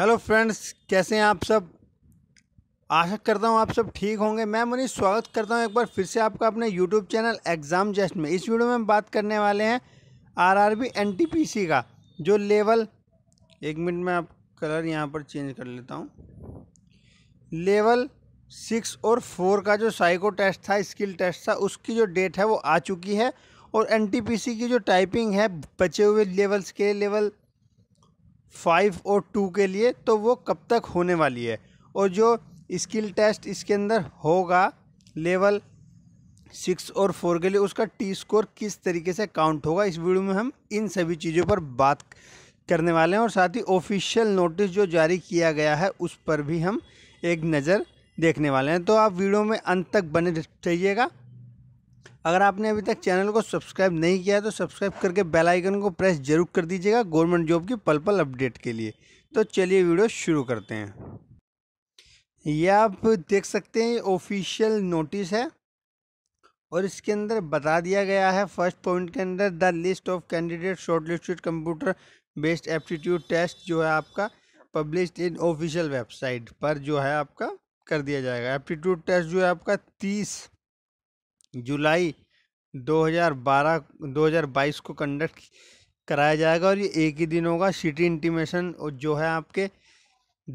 hello friends कैसे हैं आप सब आशा करता हूं आप सब ठीक होंगे मैं मनीष स्वागत करता हूं एक बार फिर से आपका अपने यूट्यूब चैनल एग्ज़ाम जस्ट में इस वीडियो में हम बात करने वाले हैं आरआरबी एनटीपीसी का जो लेवल एक मिनट में आप कलर यहां पर चेंज कर लेता हूं लेवल सिक्स और फोर का जो साइको टेस्ट था स्किल टेस्ट था उसकी जो डेट है वो आ चुकी है और एन की जो टाइपिंग है बचे हुए लेवल्स के लेवल फाइव और टू के लिए तो वो कब तक होने वाली है और जो स्किल टेस्ट इसके अंदर होगा लेवल सिक्स और फोर के लिए उसका टी स्कोर किस तरीके से काउंट होगा इस वीडियो में हम इन सभी चीज़ों पर बात करने वाले हैं और साथ ही ऑफिशियल नोटिस जो जारी किया गया है उस पर भी हम एक नज़र देखने वाले हैं तो आप वीडियो में अंत तक बने रहिएगा अगर आपने अभी तक चैनल को सब्सक्राइब नहीं किया है तो सब्सक्राइब करके बेल आइकन को प्रेस जरूर कर दीजिएगा गवर्नमेंट जॉब की पल पल अपडेट के लिए तो चलिए वीडियो शुरू करते हैं ये आप देख सकते हैं ऑफिशियल नोटिस है और इसके अंदर बता दिया गया है फर्स्ट पॉइंट के अंदर the list of candidate shortlisted computer based aptitude test जो है आपका पब्लिश इन ऑफिशियल वेबसाइट पर जो है आपका कर दिया जाएगा एप्टीट्यूड टेस्ट जो है आपका तीस जुलाई 2012 2022 को कंडक्ट कराया जाएगा और ये एक ही दिन होगा सिटी इंटीमेशन और जो है आपके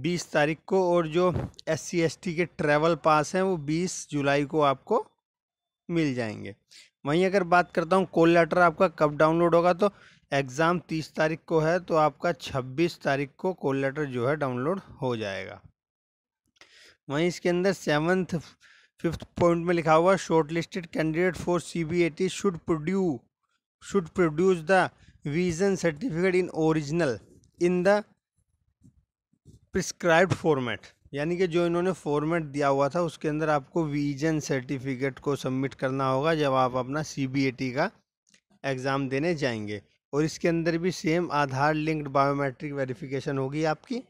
20 तारीख को और जो एस सी के ट्रैवल पास हैं वो 20 जुलाई को आपको मिल जाएंगे वहीं अगर बात करता हूँ कॉल लेटर आपका कब डाउनलोड होगा तो एग्ज़ाम 30 तारीख को है तो आपका 26 तारीख को कॉल लेटर जो है डाउनलोड हो जाएगा वहीं इसके अंदर सेवन्थ फिफ्थ पॉइंट में लिखा हुआ shortlisted candidate for C B A T should produce should produce the vision certificate in original in the prescribed format यानी कि जो इन्होंने फॉर्मेट दिया हुआ था उसके अंदर आपको विजन सर्टिफिकेट को सबमिट करना होगा जब आप अपना सी बी ए टी का एग्ज़ाम देने जाएंगे और इसके अंदर भी same Aadhaar linked biometric verification होगी आपकी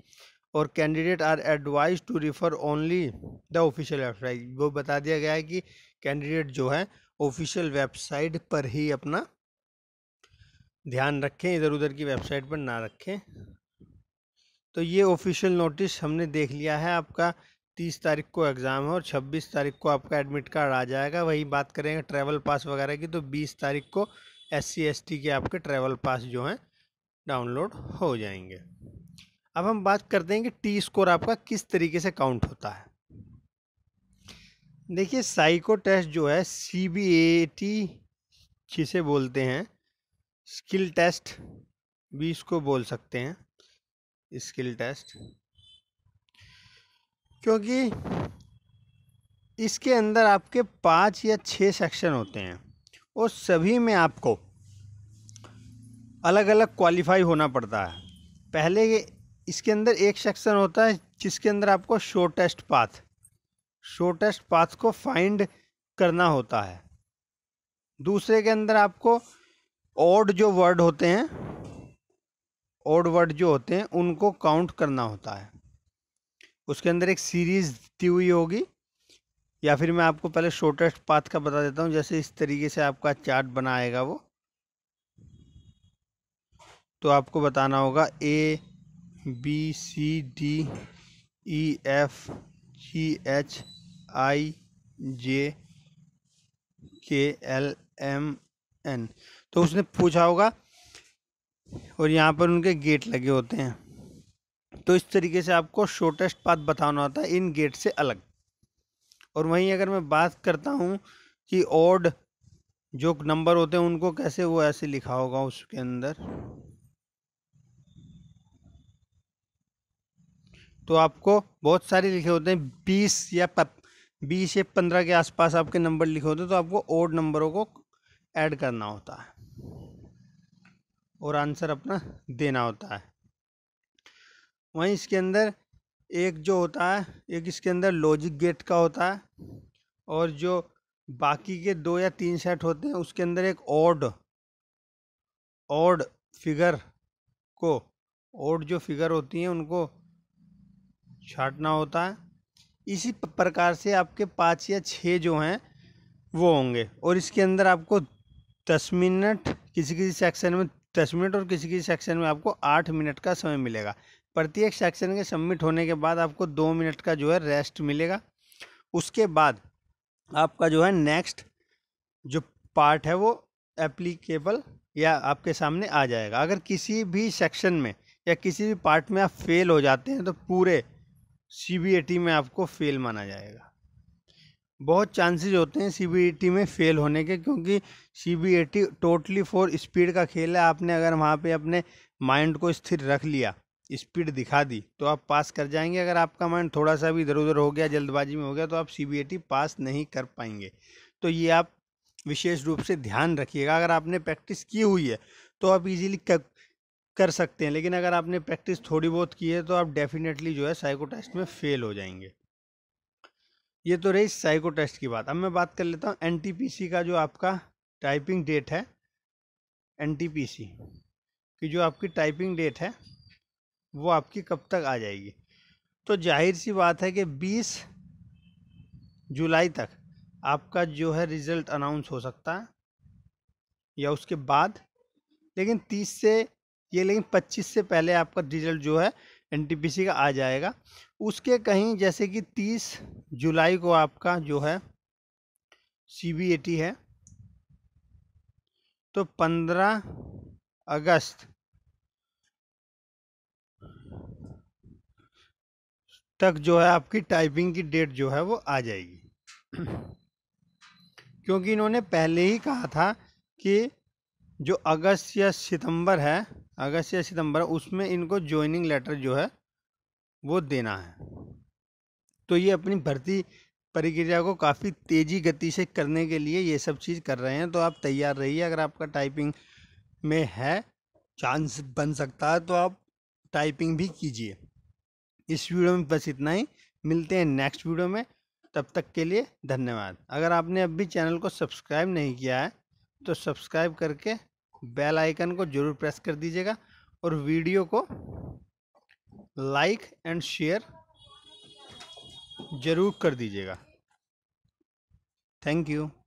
और candidate are advise to refer only the official website वो बता दिया गया है कि कैंडिडेट जो है ऑफिशियल वेबसाइट पर ही अपना ध्यान रखें इधर उधर की वेबसाइट पर ना रखें तो ये ऑफिशियल नोटिस हमने देख लिया है आपका तीस तारीख को एग्ज़ाम है और छब्बीस तारीख को आपका एडमिट कार्ड आ जाएगा वही बात करेंगे ट्रैवल पास वगैरह की तो बीस तारीख को एस सी एस टी के आपके ट्रैवल पास जो हैं डाउनलोड हो जाएंगे अब हम बात करते हैं कि टी स्कोर आपका किस तरीके से काउंट होता है देखिए साइको टेस्ट जो है सी बी ए टी जिसे बोलते हैं स्किल टेस्ट भी इसको बोल सकते हैं स्किल टेस्ट क्योंकि इसके अंदर आपके पांच या छह सेक्शन होते हैं और सभी में आपको अलग अलग क्वालिफाई होना पड़ता है पहले इसके अंदर एक सेक्शन होता है जिसके अंदर आपको शॉर्टेस्ट पाथ शॉर्टेस्ट पाथ को फाइंड करना होता है दूसरे के अंदर आपको ऑड जो वर्ड होते हैं ऑड वर्ड जो होते हैं उनको काउंट करना होता है उसके अंदर एक सीरीज़ दी हुई होगी या फिर मैं आपको पहले शॉर्टेस्ट पाथ का बता देता हूँ जैसे इस तरीके से आपका चार्ट बनाएगा वो तो आपको बताना होगा A B C D E F G H I J K L M N तो उसने पूछा होगा और यहाँ पर उनके गेट लगे होते हैं तो इस तरीके से आपको शॉर्टेस्ट पाथ बताना होता है इन गेट से अलग और वहीं अगर मैं बात करता हूँ कि ऑड जो नंबर होते हैं उनको कैसे वो ऐसे लिखा होगा उसके अंदर तो आपको बहुत सारे लिखे होते हैं बीस या बीस या पंद्रह के आसपास आपके नंबर लिखे होते हैं तो आपको ओड नंबरों को ऐड करना होता है और आंसर अपना देना होता है वहीं इसके अंदर एक जो होता है एक इसके अंदर लॉजिक गेट का होता है और जो बाकी के दो या तीन सेट होते हैं उसके अंदर एक ओड ओड फिगर को ओड जो फिगर होती हैं उनको छाटना होता है इसी प्रकार से आपके पाँच या छः जो हैं वो होंगे और इसके अंदर आपको दस मिनट किसी किसी सेक्शन में दस मिनट और किसी किसी सेक्शन में आपको आठ मिनट का समय मिलेगा प्रत्येक सेक्शन के सबमिट होने के बाद आपको दो मिनट का जो है रेस्ट मिलेगा उसके बाद आपका जो है नेक्स्ट जो पार्ट है वो एप्लीकेबल या आपके सामने आ जाएगा अगर किसी भी सेक्शन में या किसी भी पार्ट में आप फेल हो जाते हैं तो पूरे सी में आपको फेल माना जाएगा बहुत चांसेस होते हैं सी में फ़ेल होने के क्योंकि सी टोटली फॉर स्पीड का खेल है आपने अगर वहाँ पे अपने माइंड को स्थिर रख लिया स्पीड दिखा दी तो आप पास कर जाएंगे अगर आपका माइंड थोड़ा सा भी इधर उधर हो गया जल्दबाजी में हो गया तो आप सी पास नहीं कर पाएंगे तो ये आप विशेष रूप से ध्यान रखिएगा अगर आपने प्रैक्टिस की हुई है तो आप इजीली कर सकते हैं लेकिन अगर आपने प्रैक्टिस थोड़ी बहुत की है तो आप डेफिनेटली जो है साइको टेस्ट में फेल हो जाएंगे ये तो रही साइको टेस्ट की बात अब मैं बात कर लेता हूँ एन का जो आपका टाइपिंग डेट है एन की जो आपकी टाइपिंग डेट है वो आपकी कब तक आ जाएगी तो जाहिर सी बात है कि 20 जुलाई तक आपका जो है रिज़ल्ट अनाउंस हो सकता है या उसके बाद लेकिन 30 से ये लेकिन पच्चीस से पहले आपका रिजल्ट जो है एन का आ जाएगा उसके कहीं जैसे कि तीस जुलाई को आपका जो है सी है तो पंद्रह अगस्त तक जो है आपकी टाइपिंग की डेट जो है वो आ जाएगी क्योंकि इन्होंने पहले ही कहा था कि जो अगस्त या सितंबर है अगस्त या सितंबर उसमें इनको ज्वाइनिंग लेटर जो है वो देना है तो ये अपनी भर्ती प्रक्रिया को काफ़ी तेज़ी गति से करने के लिए ये सब चीज़ कर रहे हैं तो आप तैयार रहिए अगर आपका टाइपिंग में है चांस बन सकता है तो आप टाइपिंग भी कीजिए इस वीडियो में बस इतना ही मिलते हैं नेक्स्ट वीडियो में तब तक के लिए धन्यवाद अगर आपने अब भी चैनल को सब्सक्राइब नहीं किया है तो सब्सक्राइब करके बेल आइकन को जरूर प्रेस कर दीजिएगा और वीडियो को लाइक एंड शेयर ज़रूर कर दीजिएगा थैंक यू